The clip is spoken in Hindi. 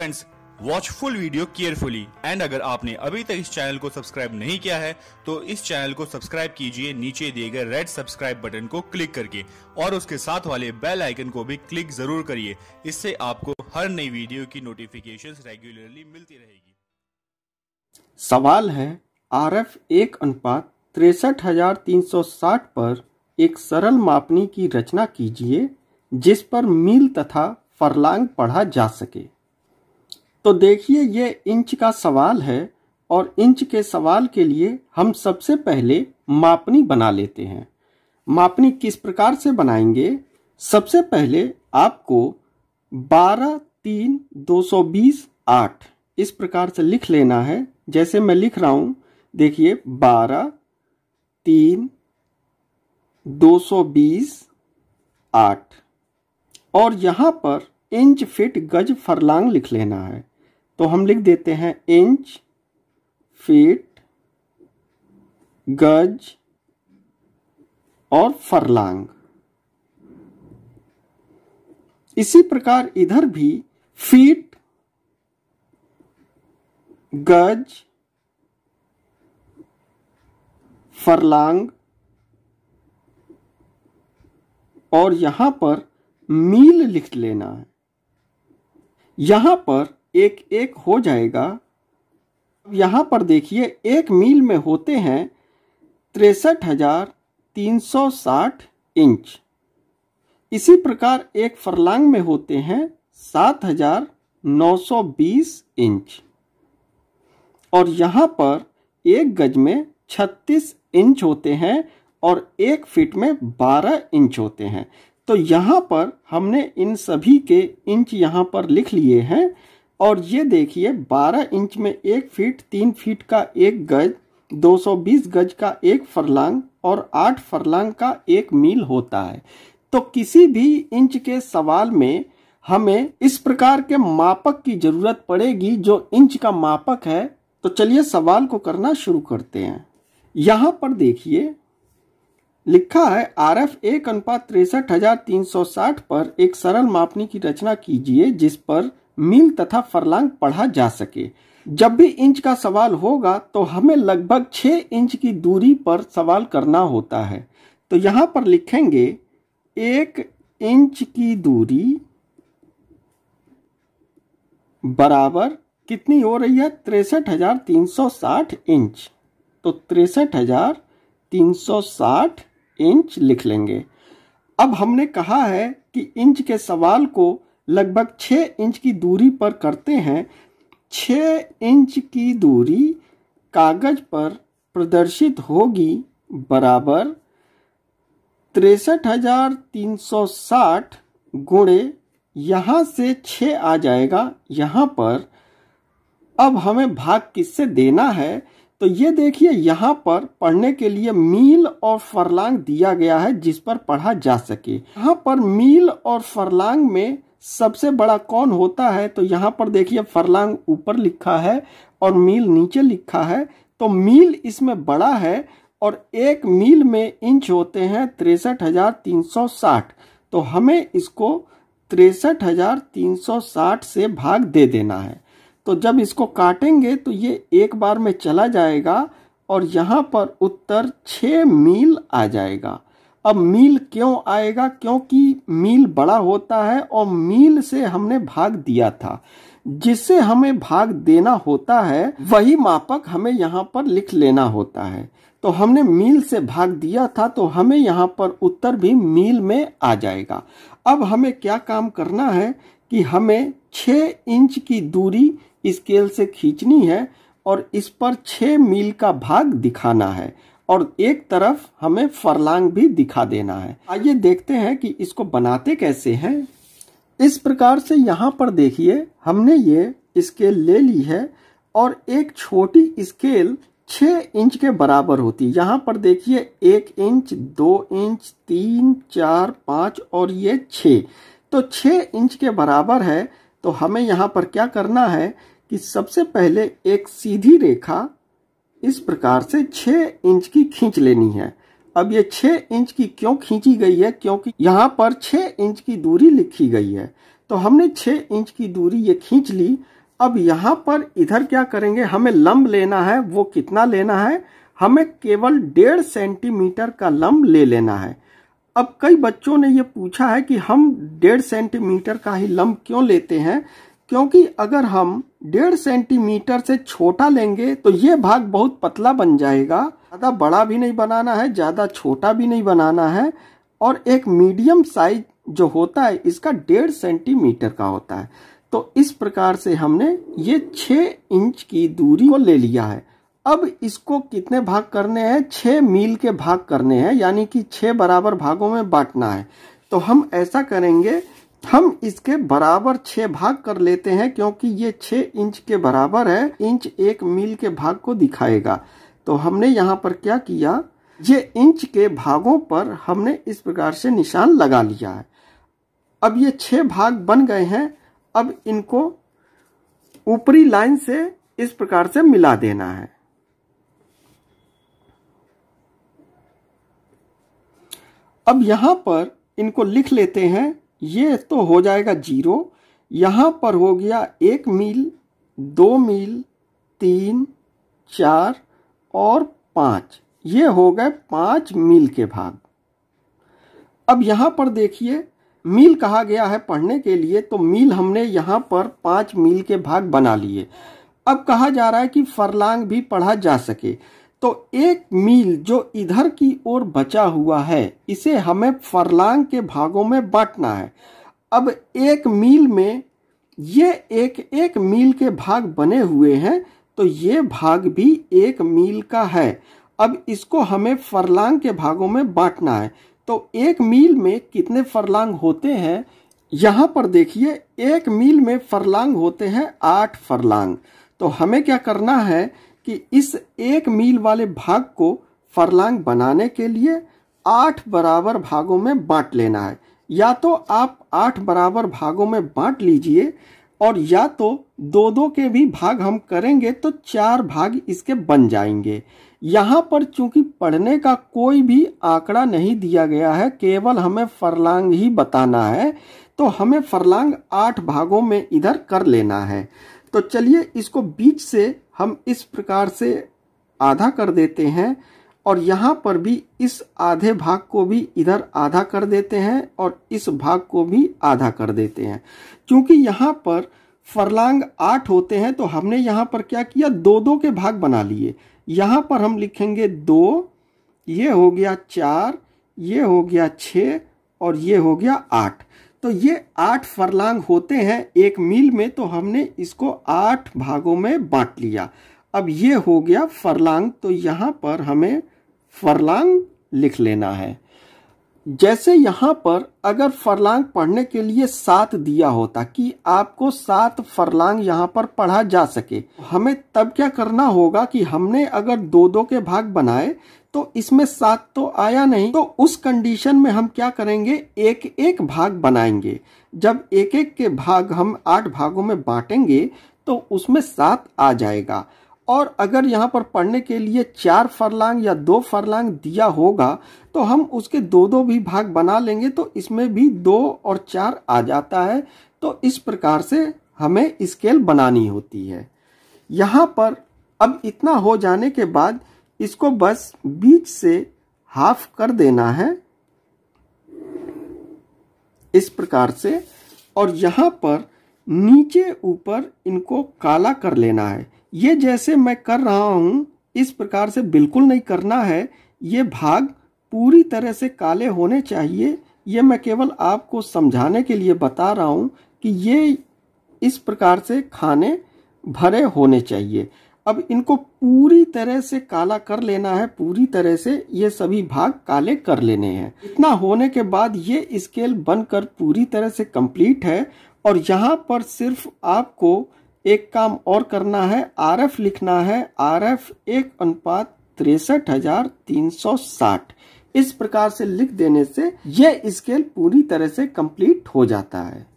friends watch full video carefully and अगर आपने अभी तक इस चैनल को सब्सक्राइब नहीं किया है तो इस चैनल को सब्सक्राइब कीजिए नीचे दिए गए रेड सब्सक्राइब बटन को क्लिक करके और उसके साथ वाले बेल आइकन को भी क्लिक जरूर करिए इससे आपको हर नई वीडियो की नोटिफिकेशन रेगुलरली मिलती रहेगी सवाल है आर एफ एक अनुपात तिरसठ हजार तीन सौ साठ पर एक सरल मापनी की रचना कीजिए जिस पर मील तथा फरलांग पढ़ा जा सके तो देखिए ये इंच का सवाल है और इंच के सवाल के लिए हम सबसे पहले मापनी बना लेते हैं मापनी किस प्रकार से बनाएंगे सबसे पहले आपको बारह तीन दो सौ बीस आठ इस प्रकार से लिख लेना है जैसे मैं लिख रहा हूँ देखिए बारह तीन दो सौ बीस आठ और यहाँ पर इंच फिट गज फरलांग लिख लेना है तो हम लिख देते हैं इंच फीट गज और फरलांग इसी प्रकार इधर भी फीट गज फरलांग और यहां पर मील लिख लेना है यहां पर एक एक हो जाएगा अब यहाँ पर देखिए एक मील में होते हैं तिरसठ हजार तीन सौ साठ इंच इसी प्रकार एक फरलांग में होते हैं सात हजार नौ सौ बीस इंच और यहाँ पर एक गज में छत्तीस इंच होते हैं और एक फीट में बारह इंच होते हैं तो यहाँ पर हमने इन सभी के इंच यहाँ पर लिख लिए हैं और ये देखिए 12 इंच में एक फीट तीन फीट का एक गज 220 गज का एक फरलांग और 8 फरलांग का एक मील होता है तो किसी भी इंच के सवाल में हमें इस प्रकार के मापक की जरूरत पड़ेगी जो इंच का मापक है तो चलिए सवाल को करना शुरू करते हैं यहां पर देखिए लिखा है आर एफ एक अनुपात तिरसठ हजार तीन सौ साठ पर एक सरल मापनी की रचना कीजिए जिस पर मील तथा फरलांग पढ़ा जा सके जब भी इंच का सवाल होगा तो हमें लगभग छ इंच की दूरी पर सवाल करना होता है तो यहाँ पर लिखेंगे एक इंच की दूरी बराबर कितनी हो रही है तिरसठ हजार तीन सौ साठ इंच तो तिरसठ हजार तीन सौ साठ इंच लिख लेंगे अब हमने कहा है कि इंच के सवाल को लगभग छः इंच की दूरी पर करते हैं छः इंच की दूरी कागज पर प्रदर्शित होगी बराबर तिरसठ हजार तीन सौ साठ गुणे यहाँ से छ आ जाएगा यहाँ पर अब हमें भाग किससे देना है तो ये देखिए यहाँ पर पढ़ने के लिए मील और फरलांग दिया गया है जिस पर पढ़ा जा सके यहाँ पर मील और फरलांग में सबसे बड़ा कौन होता है तो यहाँ पर देखिए फरलांग ऊपर लिखा है और मील नीचे लिखा है तो मील इसमें बड़ा है और एक मील में इंच होते हैं तिरसठ हजार तीन सौ साठ तो हमें इसको तिरसठ हजार तीन सौ साठ से भाग दे देना है तो जब इसको काटेंगे तो ये एक बार में चला जाएगा और यहाँ पर उत्तर छ मील आ जाएगा अब मील क्यों आएगा क्योंकि मील बड़ा होता है और मील से हमने भाग दिया था जिससे हमें भाग देना होता है वही मापक हमें यहाँ पर लिख लेना होता है तो हमने मील से भाग दिया था तो हमें यहाँ पर उत्तर भी मील में आ जाएगा अब हमें क्या काम करना है कि हमें 6 इंच की दूरी स्केल से खींचनी है और इस पर 6 मील का भाग दिखाना है और एक तरफ हमें फरलांग भी दिखा देना है आइए देखते हैं कि इसको बनाते कैसे हैं इस प्रकार से यहाँ पर देखिए हमने ये स्केल ले ली है और एक छोटी स्केल छ इंच के बराबर होती है यहाँ पर देखिए एक इंच दो इंच तीन चार पाँच और ये छ तो छ इंच के बराबर है तो हमें यहाँ पर क्या करना है कि सबसे पहले एक सीधी रेखा इस प्रकार से छ इंच की खींच लेनी है अब ये छ इंच की क्यों खींची गई है क्योंकि यहाँ पर 6 इंच की दूरी लिखी गई है तो हमने 6 इंच की दूरी ये खींच ली अब यहाँ पर इधर क्या करेंगे हमें लंब लेना है वो कितना लेना है हमें केवल डेढ़ सेंटीमीटर का लंब ले लेना है अब कई बच्चों ने ये पूछा है कि हम डेढ़ सेंटीमीटर का ही लंब क्यों लेते हैं क्योंकि अगर हम डेढ़ सेंटीमीटर से छोटा लेंगे तो ये भाग बहुत पतला बन जाएगा ज़्यादा बड़ा भी नहीं बनाना है ज़्यादा छोटा भी नहीं बनाना है और एक मीडियम साइज जो होता है इसका डेढ़ सेंटीमीटर का होता है तो इस प्रकार से हमने ये छ इंच की दूरी को ले लिया है अब इसको कितने भाग करने हैं छ मील के भाग करने हैं यानी कि छ बराबर भागों में बांटना है तो हम ऐसा करेंगे हम इसके बराबर छह भाग कर लेते हैं क्योंकि ये छह इंच के बराबर है इंच एक मील के भाग को दिखाएगा तो हमने यहाँ पर क्या किया ये इंच के भागों पर हमने इस प्रकार से निशान लगा लिया है अब ये छह भाग बन गए हैं अब इनको ऊपरी लाइन से इस प्रकार से मिला देना है अब यहां पर इनको लिख लेते हैं ये तो हो जाएगा जीरो यहाँ पर हो गया एक मील दो मील तीन चार और पाँच ये हो गए पाँच मील के भाग अब यहाँ पर देखिए मील कहा गया है पढ़ने के लिए तो मील हमने यहाँ पर पाँच मील के भाग बना लिए अब कहा जा रहा है कि फरलांग भी पढ़ा जा सके तो एक मील जो इधर की ओर बचा हुआ है इसे हमें फरलांग के भागों में बांटना है अब एक मील में ये एक एक मील के भाग बने हुए हैं तो ये भाग भी एक मील का है अब इसको हमें फरलांग के भागों में बांटना है तो एक मील में कितने फरलांग होते हैं यहाँ पर देखिए एक मील में फरलांग होते हैं आठ फरलांग तो हमें क्या करना है कि इस एक मील वाले भाग को फरलांग बनाने के लिए आठ बराबर भागों में बांट लेना है या तो आप आठ बराबर भागों में बांट लीजिए और या तो दो दो के भी भाग हम करेंगे तो चार भाग इसके बन जाएंगे यहाँ पर चूंकि पढ़ने का कोई भी आंकड़ा नहीं दिया गया है केवल हमें फरलांग ही बताना है तो हमें फरलांग आठ भागों में इधर कर लेना है तो चलिए इसको बीच से हम इस प्रकार से आधा कर देते हैं और यहाँ पर भी इस आधे भाग को भी इधर आधा कर देते हैं और इस भाग को भी आधा कर देते हैं क्योंकि यहाँ पर फरलांग आठ होते हैं तो हमने यहाँ पर क्या किया दो दो के भाग बना लिए यहाँ पर हम लिखेंगे दो ये हो गया चार ये हो गया छः और ये हो गया आठ तो ये आठ फरलांग होते हैं एक मील में तो हमने इसको आठ भागों में बांट लिया अब ये हो गया फरलांग तो यहाँ पर हमें फरलांग लिख लेना है जैसे यहाँ पर अगर फरलांग पढ़ने के लिए सात दिया होता कि आपको सात फरलांग यहाँ पर पढ़ा जा सके हमें तब क्या करना होगा कि हमने अगर दो दो के भाग बनाए तो इसमें सात तो आया नहीं तो उस कंडीशन में हम क्या करेंगे एक एक भाग बनाएंगे जब एक एक के भाग हम आठ भागों में बांटेंगे तो उसमें सात आ जाएगा और अगर यहाँ पर पढ़ने के लिए चार फरलांग या दो फरलांग दिया होगा तो हम उसके दो दो भी भाग बना लेंगे तो इसमें भी दो और चार आ जाता है तो इस प्रकार से हमें स्केल बनानी होती है यहाँ पर अब इतना हो जाने के बाद इसको बस बीच से हाफ कर देना है इस प्रकार से और यहाँ पर नीचे ऊपर इनको काला कर लेना है ये जैसे मैं कर रहा हूँ इस प्रकार से बिल्कुल नहीं करना है ये भाग पूरी तरह से काले होने चाहिए ये मैं केवल आपको समझाने के लिए बता रहा हूँ कि ये इस प्रकार से खाने भरे होने चाहिए अब इनको पूरी तरह से काला कर लेना है पूरी तरह से ये सभी भाग काले कर लेने हैं इतना होने के बाद ये स्केल बनकर पूरी तरह से कंप्लीट है और यहाँ पर सिर्फ आपको एक काम और करना है आर एफ लिखना है आर एफ एक अनुपात तिरसठ हजार तीन सौ साठ इस प्रकार से लिख देने से यह स्केल पूरी तरह से कंप्लीट हो जाता है